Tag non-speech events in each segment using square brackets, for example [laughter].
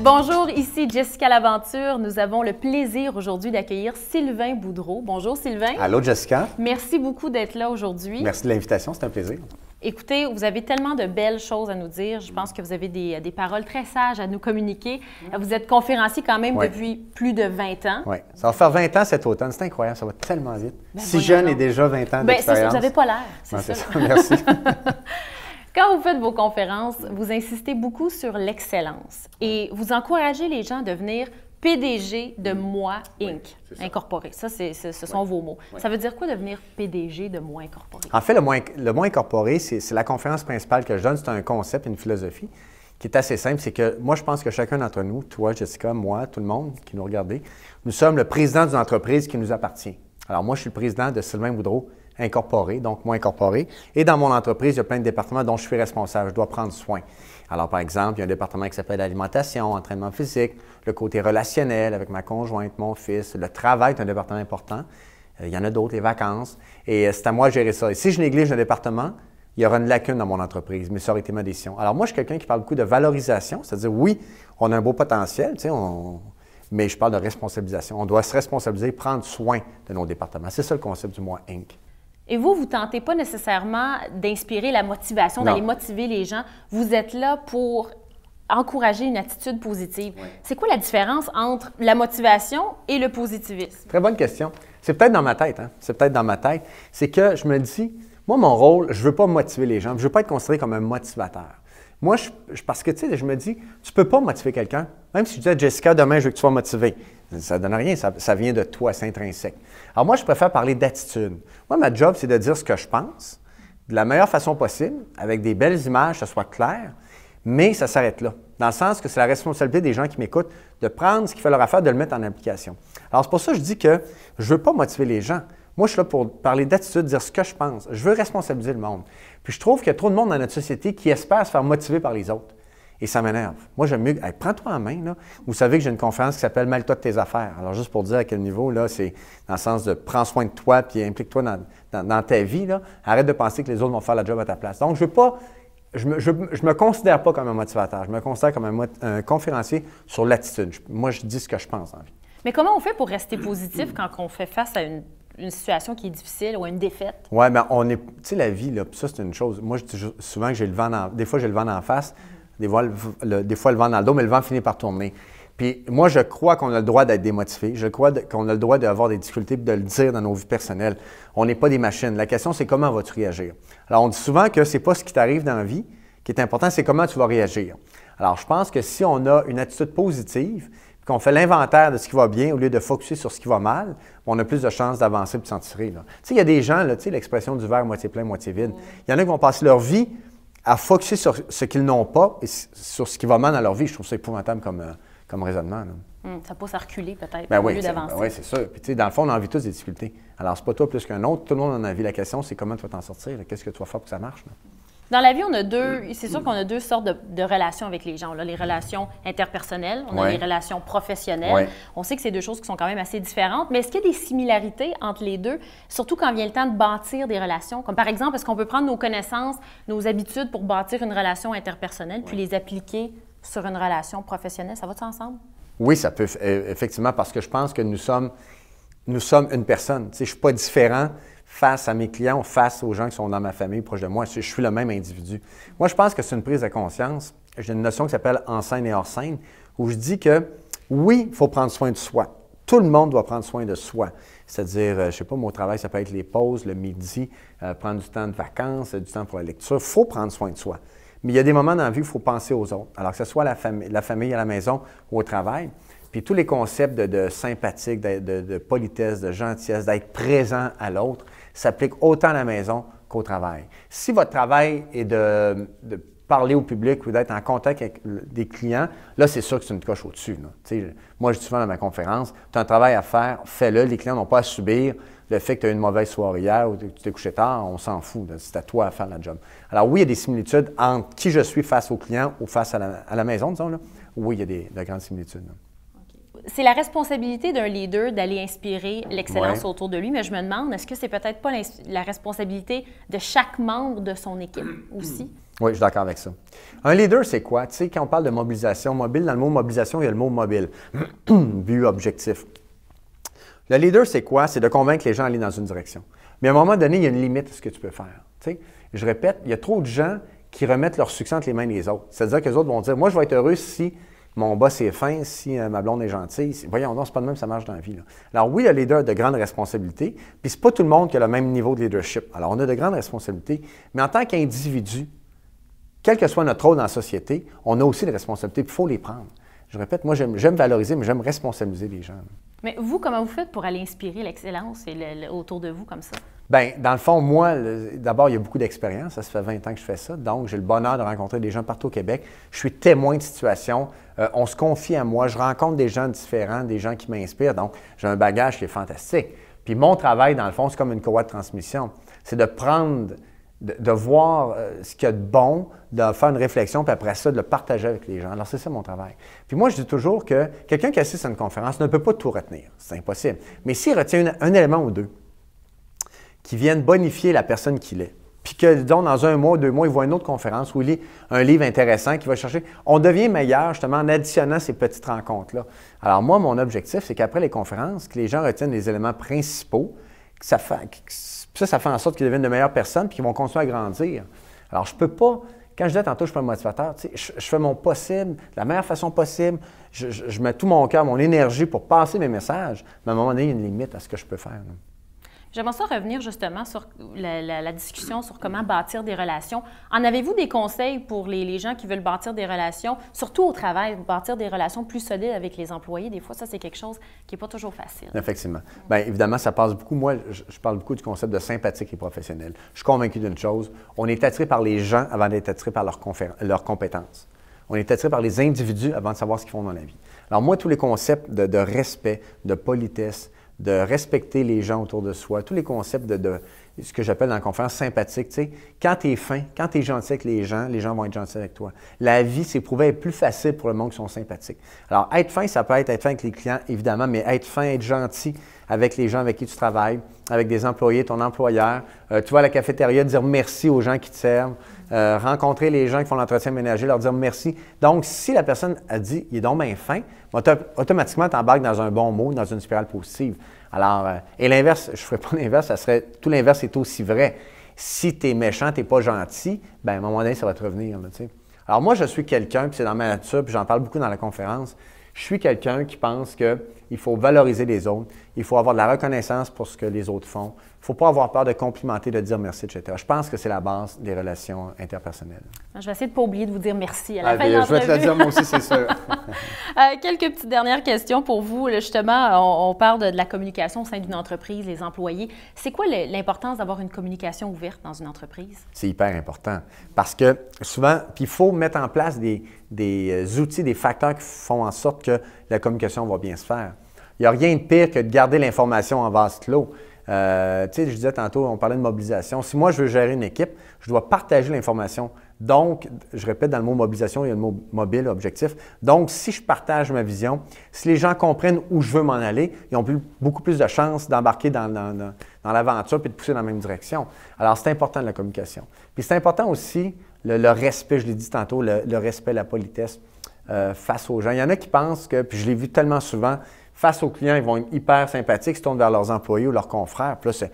Bonjour, ici Jessica Laventure. Nous avons le plaisir aujourd'hui d'accueillir Sylvain Boudreau. Bonjour Sylvain. Allô Jessica. Merci beaucoup d'être là aujourd'hui. Merci de l'invitation, c'est un plaisir. Écoutez, vous avez tellement de belles choses à nous dire. Je pense que vous avez des, paroles très sages à nous communiquer. Vous êtes conférencier quand même depuis plus de 20 ans. Oui, ça va faire 20 ans cet automne. C'est incroyable, ça va tellement vite. Ben si jeune et déjà 20 ans ben, Ça, vous n'avez pas l'air. C'est ça. [laughs] Merci. [laughs] Quand vous faites vos conférences, vous insistez beaucoup sur l'excellence et vous encouragez les gens à devenir PDG de mm. Moi Inc. incorporé. Ça, ce sont vos mots. Ça veut dire quoi devenir PDG de Moi incorporé? En fait, le Moi, le moi incorporé, c'est la conférence principale que je donne. C'est un concept, une philosophie qui est assez simple. C'est que moi, je pense que chacun d'entre nous, toi, Jessica, moi, tout le monde qui nous regardez, nous sommes le président d'une entreprise qui nous appartient. Alors moi, je suis le président de Sylvain Boudreau, incorporé, donc moi incorporé, Et dans mon entreprise, il y a plein de départements dont je suis responsable. Je dois prendre soin. Alors, par exemple, il y a un département qui s'appelle l'alimentation, entraînement physique, le côté relationnel avec ma conjointe, mon fils. Le travail est un département important. Euh, il y en a d'autres, les vacances. Et euh, c'est à moi de gérer ça. Et si je néglige un département, il y aura une lacune dans mon entreprise, mais ça aurait été ma décision. Alors, moi, je suis quelqu'un qui parle beaucoup de valorisation, c'est-à-dire, oui, on a un beau potentiel, tu sais, mais je parle de responsabilisation. On doit se responsabiliser, prendre soin de nos départements. C'est ça le concept du mois Inc. Et vous, vous tentez pas nécessairement d'inspirer la motivation, d'aller motiver les gens. Vous êtes là pour encourager une attitude positive. C'est quoi la différence entre la motivation et le positivisme? Très bonne question. C'est peut-être dans ma tête. Hein. C'est peut-être dans ma tête. C'est que je me dis, moi, mon rôle, je ne veux pas motiver les gens. Je veux pas être considéré comme un motivateur. Moi, je, parce que, tu sais, je me dis, tu ne peux pas motiver quelqu'un. Même si tu dis à Jessica, demain, je veux que tu sois motivé. Ça ne donne rien, ça, vient de toi, c'est intrinsèque. Alors moi, je préfère parler d'attitude. Moi, ma job, c'est de dire ce que je pense, de la meilleure façon possible, avec des belles images, que ce soit clair, mais ça s'arrête là. Dans le sens que c'est la responsabilité des gens qui m'écoutent de prendre ce qu'il fait leur affaire, de le mettre en application. Alors c'est pour ça que je dis que je ne veux pas motiver les gens. Moi, je suis là pour parler d'attitude, dire ce que je pense. Je veux responsabiliser le monde. Puis je trouve qu'il y a trop de monde dans notre société qui espère se faire motiver par les autres. Et ça m'énerve. Moi, j'aime mieux. prends-toi en main. Là. Vous savez que j'ai une conférence qui s'appelle Mal toi de tes affaires. Alors, juste pour dire à quel niveau, là, c'est dans le sens de prends soin de toi puis implique-toi dans, ta vie. Là. Arrête de penser que les autres vont faire la job à ta place. Donc, je veux pas. Je me, me considère pas comme un motivateur. Je me considère comme un, conférencier sur l'attitude. moi, je dis ce que je pense en vie. Mais comment on fait pour rester positif quand on fait face à une une situation qui est difficile ou une défaite. Oui, mais on est. Tu sais, la vie, là, ça, c'est une chose. Moi, je dis souvent que j'ai le vent dans, Des fois, j'ai le vent en face, mm-hmm. des, fois, le, vent dans le dos, mais le vent finit par tourner. Puis moi, je crois qu'on a le droit d'être démotivé. Je crois qu'on a le droit d'avoir des difficultés de le dire dans nos vies personnelles. On n'est pas des machines. La question, c'est comment vas-tu réagir? Alors, on dit souvent que c'est pas ce qui t'arrive dans la vie qui est important, c'est comment tu vas réagir. Alors, je pense que si on a une attitude positive, qu'on fait l'inventaire de ce qui va bien au lieu de focuser sur ce qui va mal, ben, on a plus de chances d'avancer et de s'en tirer. Tu sais, il y a des gens, tu sais, l'expression du verre moitié plein, moitié vide. Il y en a qui vont passer leur vie à focuser sur ce qu'ils n'ont pas et sur ce qui va mal dans leur vie. Je trouve ça épouvantable comme, euh, comme raisonnement. Hum, ça pousse à reculer peut-être ben au lieu d'avancer. Ben oui, c'est ça. dans le fond, on a envie tous des difficultés. Alors, c'est pas toi plus qu'un autre. Tout le monde en a envie. La question, c'est comment tu vas t'en sortir. Qu'est-ce que tu vas faire pour que ça marche? Dans la vie, on a deux. Euh, c'est sûr qu'on a deux sortes de, relations avec les gens. On les relations interpersonnelles, on a les relations professionnelles. On sait que c'est deux choses qui sont quand même assez différentes. Mais est-ce qu'il y a des similarités entre les deux, surtout quand vient le temps de bâtir des relations? Comme par exemple, est-ce qu'on peut prendre nos connaissances, nos habitudes pour bâtir une relation interpersonnelle, puis les appliquer sur une relation professionnelle? Ça va-tu ensemble? Oui, ça peut, effectivement, parce que je pense que nous sommes, nous sommes une personne. Tu sais, je ne suis pas différent face à mes clients, face aux gens qui sont dans ma famille, proche de moi. Je suis le même individu. Moi, je pense que c'est une prise de conscience. J'ai une notion qui s'appelle en scène et hors scène, où je dis que oui, il faut prendre soin de soi. Tout le monde doit prendre soin de soi. C'est-à-dire, euh, je ne sais pas, mon travail, ça peut être les pauses, le midi, euh, prendre du temps de vacances, du temps pour la lecture. Il faut prendre soin de soi. Mais il y a des moments dans la vie où il faut penser aux autres. Alors que ce soit la, famille, la famille à la maison ou au travail. Puis tous les concepts de, sympathique, de, politesse, de gentillesse, d'être présent à l'autre, s'appliquent autant à la maison qu'au travail. Si votre travail est de, parler au public ou d'être en contact avec des clients, là, c'est sûr que c'est une coche au-dessus. Moi, je dis souvent dans ma conférence, tu as un travail à faire, fais-le. Les clients n'ont pas à subir le fait que tu as eu une mauvaise soirée hier ou que tu t'es couché tard, on s'en fout. C'est à toi de faire la job. Alors oui, il y a des similitudes entre qui je suis face aux clients ou face à la, maison, disons. Là. Oui, il y a des, de grandes similitudes c'est la responsabilité d'un leader d'aller inspirer l'excellence autour de lui, mais je me demande, est-ce que c'est peut-être pas la responsabilité de chaque membre de son équipe [clears throat] aussi? Oui, je suis d'accord avec ça. Un leader, c'est quoi? Tu sais, quand on parle de mobilisation mobile, dans le mot mobilisation, il y a le mot mobile, but, [clears throat] objectif. Le leader, c'est quoi? C'est de convaincre les gens d'aller dans une direction. Mais à un moment donné, il y a une limite à ce que tu peux faire. Tu sais, je répète, il y a trop de gens qui remettent leur succès entre les mains des autres. C'est-à-dire que les autres vont dire, moi, je vais être heureux si mon boss est fin, si euh, ma blonde est gentille. voyons non, c'est pas de même, ça marche dans la vie. Alors oui, le leader a de grandes responsabilités, puis c'est pas tout le monde qui a le même niveau de leadership. Alors on a de grandes responsabilités, mais en tant qu'individu, quel que soit notre rôle dans la société, on a aussi des responsabilités, puis il faut les prendre. Je répète, moi j'aime valoriser, mais j'aime responsabiliser les gens. Mais vous, comment vous faites pour aller inspirer l'excellence autour de vous comme ça? Bien, dans le fond, moi, d'abord, il y a beaucoup d'expérience. Ça fait 20 ans que je fais ça. Donc, j'ai le bonheur de rencontrer des gens partout au Québec. Je suis témoin de situations. Euh, on se confie à moi. Je rencontre des gens différents, des gens qui m'inspirent. Donc, j'ai un bagage qui est fantastique. Puis mon travail, dans le fond, c'est comme une courroie de transmission. C'est de prendre, de, voir euh, ce qu'il y a de bon, de faire une réflexion, puis après ça, de le partager avec les gens. Alors, c'est ça mon travail. Puis moi, je dis toujours que quelqu'un qui assiste à une conférence ne peut pas tout retenir. C'est impossible. Mais s'il retient un élément ou deux, qui viennent bonifier la personne qu'il est. Puis que, disons, dans un mois, deux mois, il voit une autre conférence où il lit un livre intéressant qui va chercher. On devient meilleur, justement, en additionnant ces petites rencontres-là. Alors, moi, mon objectif, c'est qu'après les conférences, que les gens retiennent les éléments principaux, que ça fait, ça, fait en sorte qu'ils deviennent de meilleures personnes, puis qu'ils vont continuer à grandir. Alors, je peux pas quand je dis tantôt, je suis un motivateur, tu sais, je, fais mon possible, de la meilleure façon possible, je, mets tout mon cœur, mon énergie pour passer mes messages, mais à un moment donné, il y a une limite à ce que je peux faire. J'aimerais ça revenir justement sur la, discussion sur comment bâtir des relations. En avez-vous des conseils pour les, gens qui veulent bâtir des relations, surtout au travail, bâtir des relations plus solides avec les employés? Des fois, ça, c'est quelque chose qui n'est pas toujours facile. Effectivement. Bien, évidemment, ça passe beaucoup. Moi, je, parle beaucoup du concept de sympathique et professionnel. Je suis convaincu d'une chose. On est attiré par les gens avant d'être attiré par leurs compétences. On est attiré par les individus avant de savoir ce qu'ils font dans la vie. Alors moi, tous les concepts de respect, de politesse, de respecter les gens autour de soi, tous les concepts de, ce que j'appelle dans la conférence sympathique. Tu sais, quand tu es fin, quand tu es gentil avec les gens, les gens vont être gentils avec toi. La vie s'est prouvée plus facile pour le monde qui sont sympathiques. Alors, être fin, ça peut être être fin avec les clients, évidemment, mais être fin, être gentil avec les gens avec qui tu travailles, avec des employés, ton employeur. Euh, tu vas à la cafétéria dire merci aux gens qui te servent. Euh, rencontrer les gens qui font l'entretien ménager, leur dire merci. Donc, si la personne a dit, il est donc bien fin, automatiquement, tu embarques dans un bon mot, dans une spirale positive. Alors, euh, et l'inverse, je ne ferais pas [laughs] l'inverse, ça serait, tout l'inverse est aussi vrai. Si tu es méchant, tu n'es pas gentil, ben, à un moment donné, ça va te revenir. Alors, moi, je suis quelqu'un, puis c'est dans ma nature, puis j'en parle beaucoup dans la conférence. Je suis quelqu'un qui pense qu'il faut valoriser les autres, il faut avoir de la reconnaissance pour ce que les autres font, il ne faut pas avoir peur de complimenter, de dire merci, etc. Je pense que c'est la base des relations interpersonnelles. Je vais essayer de ne pas oublier de vous dire merci à la ah, fin de ben, Je vais te le dire, moi aussi, c'est sûr. [laughs] Euh, quelques petites dernières questions pour vous. justement, on, parle de, de, la communication au sein d'une entreprise, les employés. C'est quoi l'importance d'avoir une communication ouverte dans une entreprise? C'est hyper important parce que souvent, puis il faut mettre en place des, des euh, outils, des facteurs qui font en sorte que la communication va bien se faire. Il n'y a rien de pire que de garder l'information en vase clos. Euh, tu sais, je disais tantôt, on parlait de mobilisation. Si moi, je veux gérer une équipe, je dois partager l'information. Donc, je répète, dans le mot mobilisation, il y a le mot mobile, objectif. Donc, si je partage ma vision, si les gens comprennent où je veux m'en aller, ils ont beaucoup plus de chances d'embarquer dans, dans l'aventure et de pousser dans la même direction. Alors, c'est important de la communication. Puis, c'est important aussi le, respect, je l'ai dit tantôt, le, respect, la politesse euh, face aux gens. Il y en a qui pensent que, puis je l'ai vu tellement souvent, face aux clients, ils vont être hyper sympathiques, ils se tournent vers leurs employés ou leurs confrères. Puis là,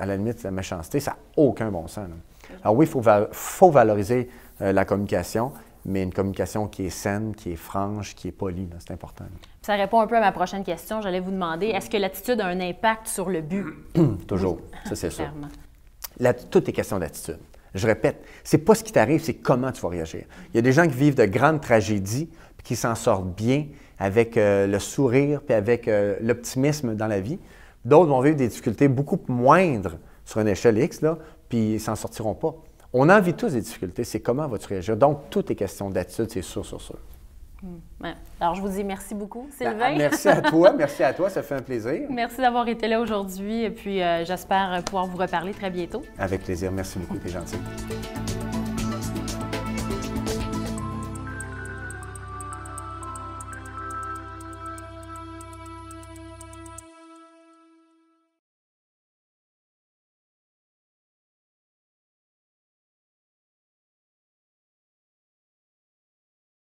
à la limite, la méchanceté, ça n'a aucun bon sens. Alors oui, il faut, valoriser euh, la communication, mais une communication qui est saine, qui est franche, qui est polie, c'est important. Ça répond un peu à ma prochaine question. J'allais vous demander, est-ce que l'attitude a un impact sur le but? [clears throat] Toujours, ça c'est sûr. tout est question d'attitude. Je répète, c'est pas ce qui t'arrive, c'est comment tu vas réagir. Il y a des gens qui vivent de grandes tragédies puis qui s'en sortent bien avec euh, le sourire puis avec euh, l'optimisme dans la vie. D'autres vont vivre des difficultés beaucoup moindres sur une échelle X là, puis ils s'en sortiront pas. On en vit tous des difficultés, c'est comment vas-tu réagir. Donc, tout est question d'attitude, c'est sûr, sur sûr. Hmm. Alors, je vous dis merci beaucoup, ben, Sylvain. Ah, merci à toi, [laughs] merci à toi, ça fait un plaisir. Merci d'avoir été là aujourd'hui et puis euh, j'espère pouvoir vous reparler très bientôt. Avec plaisir, merci beaucoup, t'es gentil.